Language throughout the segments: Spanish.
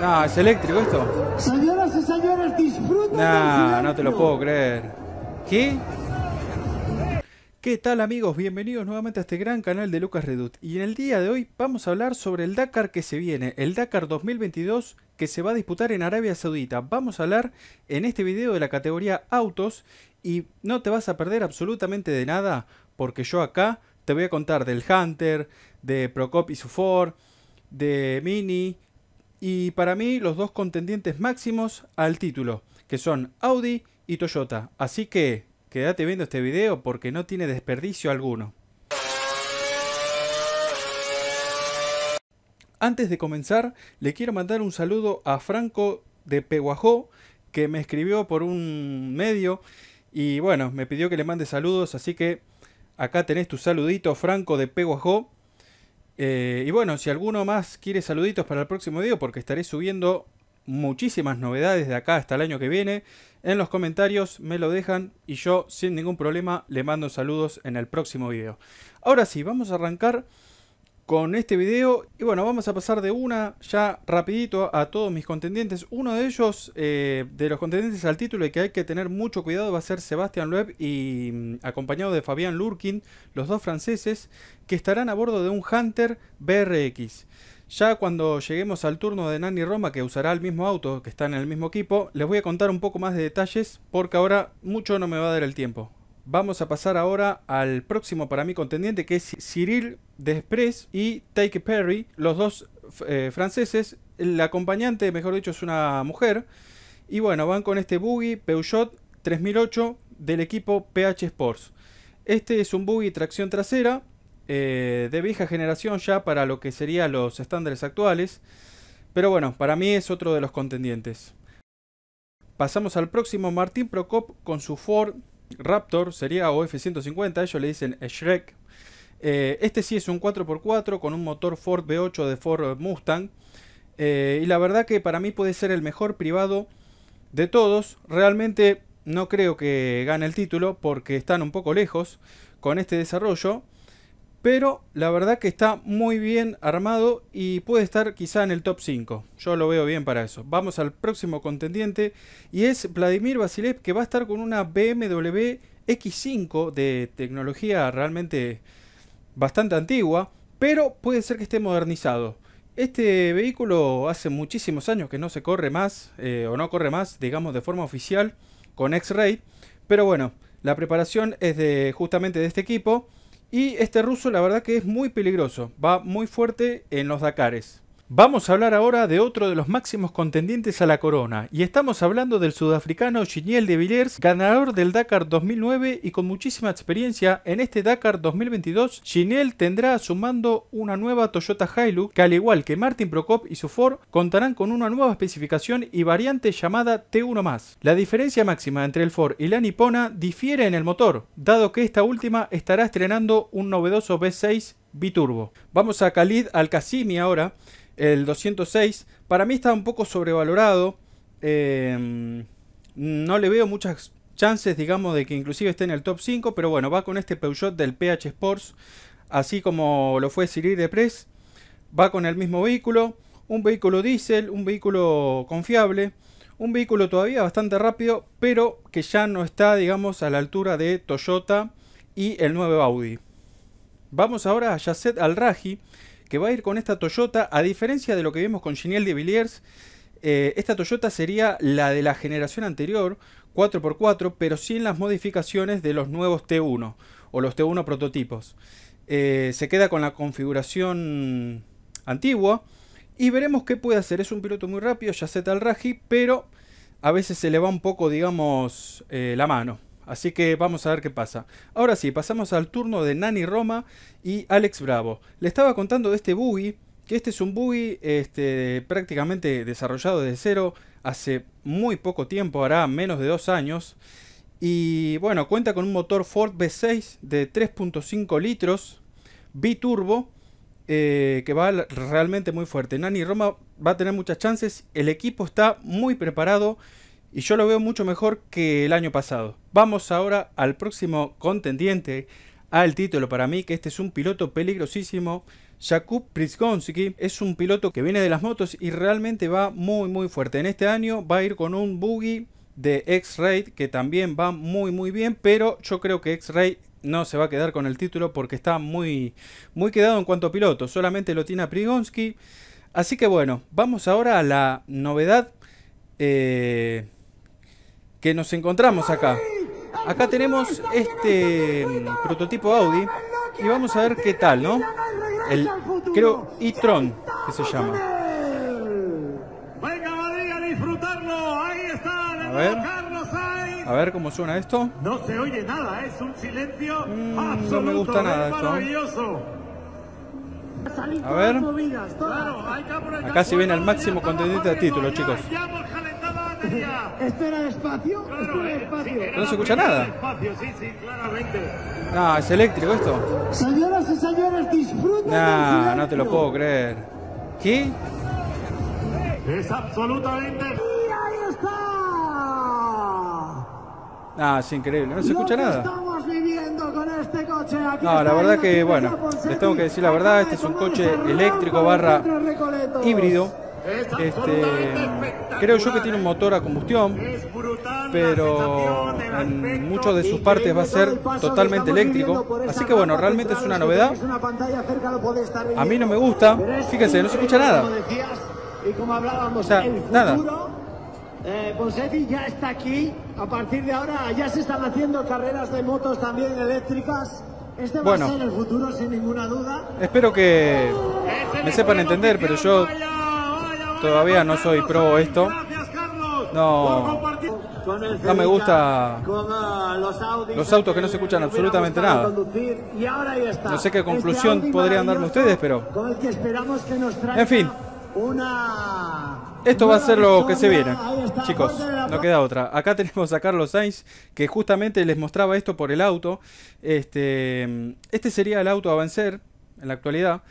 Ah, ¿es eléctrico esto? Señoras y señores, disfruten. no te lo puedo creer. ¿Qué? ¿Qué tal amigos? Bienvenidos nuevamente a este gran canal de Lucas Redut y en el día de hoy vamos a hablar sobre el Dakar que se viene, el Dakar 2022 que se va a disputar en Arabia Saudita. Vamos a hablar en este video de la categoría autos y no te vas a perder absolutamente de nada porque yo acá te voy a contar del Hunter, de Procop y su de Mini, y para mí los dos contendientes máximos al título, que son Audi y Toyota. Así que quédate viendo este video porque no tiene desperdicio alguno. Antes de comenzar, le quiero mandar un saludo a Franco de Peguajó, que me escribió por un medio y bueno, me pidió que le mande saludos, así que acá tenés tu saludito Franco de Peguajó. Eh, y bueno, si alguno más quiere saluditos para el próximo video, porque estaré subiendo muchísimas novedades de acá hasta el año que viene, en los comentarios me lo dejan y yo sin ningún problema le mando saludos en el próximo video. Ahora sí, vamos a arrancar con este video. Y bueno, vamos a pasar de una ya rapidito a todos mis contendientes. Uno de ellos, eh, de los contendientes al título y que hay que tener mucho cuidado, va a ser Sebastián Loeb y mm, acompañado de Fabián Lurkin, los dos franceses, que estarán a bordo de un Hunter BRX. Ya cuando lleguemos al turno de Nani Roma, que usará el mismo auto, que está en el mismo equipo, les voy a contar un poco más de detalles, porque ahora mucho no me va a dar el tiempo. Vamos a pasar ahora al próximo para mí contendiente, que es Cyril Desprez y Take Perry, los dos eh, franceses. El acompañante, mejor dicho, es una mujer. Y bueno, van con este buggy Peugeot 3008 del equipo PH Sports. Este es un buggy tracción trasera eh, de vieja generación ya para lo que serían los estándares actuales. Pero bueno, para mí es otro de los contendientes. Pasamos al próximo Martín Procop con su Ford Raptor sería of F-150, ellos le dicen Shrek. Eh, este sí es un 4x4 con un motor Ford V8 de Ford Mustang. Eh, y la verdad que para mí puede ser el mejor privado de todos. Realmente no creo que gane el título porque están un poco lejos con este desarrollo. Pero la verdad que está muy bien armado y puede estar quizá en el top 5. Yo lo veo bien para eso. Vamos al próximo contendiente y es Vladimir Vasilev que va a estar con una BMW X5 de tecnología realmente bastante antigua, pero puede ser que esté modernizado. Este vehículo hace muchísimos años que no se corre más, eh, o no corre más, digamos, de forma oficial con X-Ray. Pero bueno, la preparación es de justamente de este equipo y este ruso la verdad que es muy peligroso, va muy fuerte en los Dakares. Vamos a hablar ahora de otro de los máximos contendientes a la corona, y estamos hablando del sudafricano Giniel de Villiers, ganador del Dakar 2009 y con muchísima experiencia en este Dakar 2022, Giniel tendrá a su mando una nueva Toyota Hilux que al igual que Martin Prokop y su Ford, contarán con una nueva especificación y variante llamada T1+. La diferencia máxima entre el Ford y la Nipona difiere en el motor, dado que esta última estará estrenando un novedoso V6 biturbo. Vamos a Khalid Al-Qasimi ahora, el 206, para mí está un poco sobrevalorado. Em, no le veo muchas chances, digamos, de que inclusive esté en el top 5, pero bueno, va con este Peugeot del PH Sports, así como lo fue Cyril de Press. Va con el mismo vehículo, un vehículo diésel, un vehículo confiable, un vehículo todavía bastante rápido, pero que ya no está, digamos, a la altura de Toyota y el 9 Audi. Vamos ahora a Yasset Al-Raji, que va a ir con esta Toyota, a diferencia de lo que vimos con Genial de Villiers, eh, esta Toyota sería la de la generación anterior, 4x4, pero sin las modificaciones de los nuevos T1 o los T1 prototipos. Eh, se queda con la configuración antigua y veremos qué puede hacer. Es un piloto muy rápido, ya se tal Raji, pero a veces se le va un poco, digamos, eh, la mano. Así que vamos a ver qué pasa. Ahora sí, pasamos al turno de Nani Roma y Alex Bravo. Le estaba contando de este buggy, que este es un buggy este, prácticamente desarrollado desde cero hace muy poco tiempo, hará menos de dos años. Y bueno, cuenta con un motor Ford V6 de 3.5 litros, biturbo, eh, que va realmente muy fuerte. Nani Roma va a tener muchas chances, el equipo está muy preparado y yo lo veo mucho mejor que el año pasado. Vamos ahora al próximo contendiente al título para mí, que este es un piloto peligrosísimo. Jakub Prisgonski es un piloto que viene de las motos y realmente va muy muy fuerte. En este año va a ir con un buggy de x ray que también va muy muy bien, pero yo creo que x ray no se va a quedar con el título porque está muy muy quedado en cuanto a piloto, solamente lo tiene a Así que bueno, vamos ahora a la novedad eh, que nos encontramos acá. Acá tenemos este mm, prototipo Audi y vamos a ver qué tal, ¿no? El, creo, e-tron, que se llama. Venga, A ver, a ver cómo suena esto. No se oye nada, es un silencio mm, No me gusta nada esto. A ver. Acá se viene al máximo contendiente de título, chicos. ¿Esto eh, era despacio? espacio. esto no se escucha nada. Espacio, sí, sí, claramente. Ah, es eléctrico esto. Señoras y señores, disfruten. No, no te lo puedo creer. ¿Qué? Es absolutamente. ¡Mira, ahí está! Ah, es increíble, no se escucha nada. Estamos viviendo con este coche aquí No, la verdad que, bueno, les tengo que decir la verdad, este es un coche eléctrico barra híbrido este, creo yo que tiene un motor a combustión, pero en muchas de sus partes va a ser totalmente eléctrico. Así que bueno, realmente es una novedad. A mí no me gusta. Fíjense, no se escucha nada. O sea, nada. Eh, ya está aquí. A partir de ahora ya se están haciendo carreras de motos también eléctricas. Este va bueno, a ser el futuro sin ninguna duda. Espero que me sepan entender, pero yo Todavía no soy pro esto. No. No me gusta los autos que no se escuchan absolutamente nada. No sé qué conclusión podrían darme ustedes, pero... En fin. Esto va a ser lo que se viene. Chicos, no queda otra. Acá tenemos a Carlos Sainz, que justamente les mostraba esto por el auto. Este, este sería el auto a vencer en la actualidad.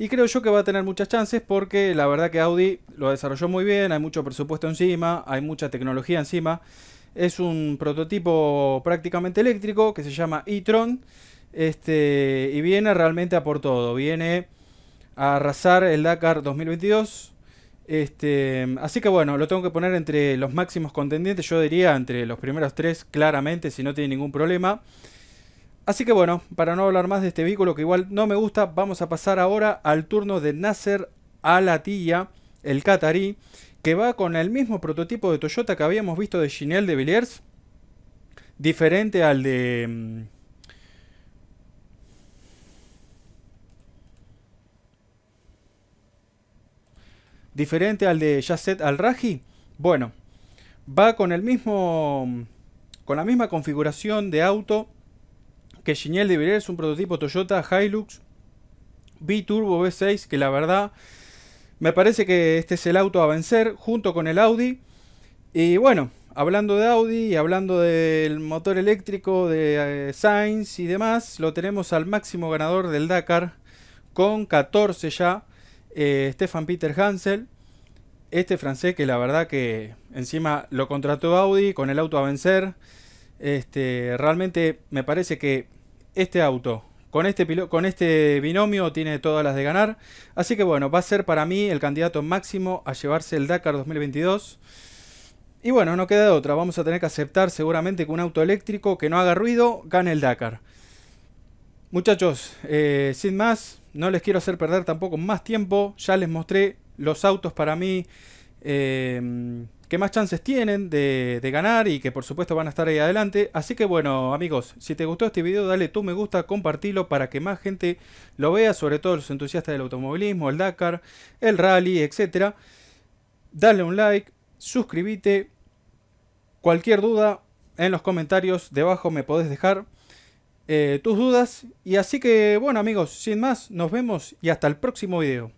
Y creo yo que va a tener muchas chances porque la verdad que Audi lo desarrolló muy bien, hay mucho presupuesto encima, hay mucha tecnología encima. Es un prototipo prácticamente eléctrico que se llama e-tron. Este, y viene realmente a por todo. Viene a arrasar el Dakar 2022. Este, así que bueno, lo tengo que poner entre los máximos contendientes. Yo diría entre los primeros tres, claramente, si no tiene ningún problema. Así que bueno, para no hablar más de este vehículo que igual no me gusta, vamos a pasar ahora al turno de Nasser Alatilla, el Qatarí, que va con el mismo prototipo de Toyota que habíamos visto de Chinel de Villiers, diferente al de... Mm, diferente al de Yasset Al-Raji. Bueno, va con el mismo... Con la misma configuración de auto que Genial de es un prototipo Toyota Hilux B-Turbo V6 que la verdad me parece que este es el auto a vencer junto con el Audi. Y bueno, hablando de Audi y hablando del motor eléctrico de eh, Sainz y demás, lo tenemos al máximo ganador del Dakar con 14 ya, eh, Stefan Peter Hansel. Este francés que la verdad que encima lo contrató Audi con el auto a vencer. Este, realmente me parece que este auto este con este, binomio tiene todas las de ganar. Así que bueno, va a ser para mí el candidato máximo a llevarse el Dakar 2022. Y bueno, no queda de otra. Vamos a tener que aceptar seguramente que un auto eléctrico que no haga ruido gane el Dakar. Muchachos, eh, sin más, no les quiero hacer perder tampoco más tiempo. Ya les mostré los autos para mí Em, que más chances tienen de, ganar y que por supuesto van a estar ahí adelante. Así que bueno amigos, si te gustó este video dale tu me gusta, compartilo para que más gente lo vea, sobre todo los entusiastas del automovilismo, el Dakar, el rally, Etcétera Dale un like, suscríbete, cualquier duda en los comentarios debajo me podés dejar eh, tus dudas. Y así que bueno amigos, sin más, nos vemos y hasta el próximo video.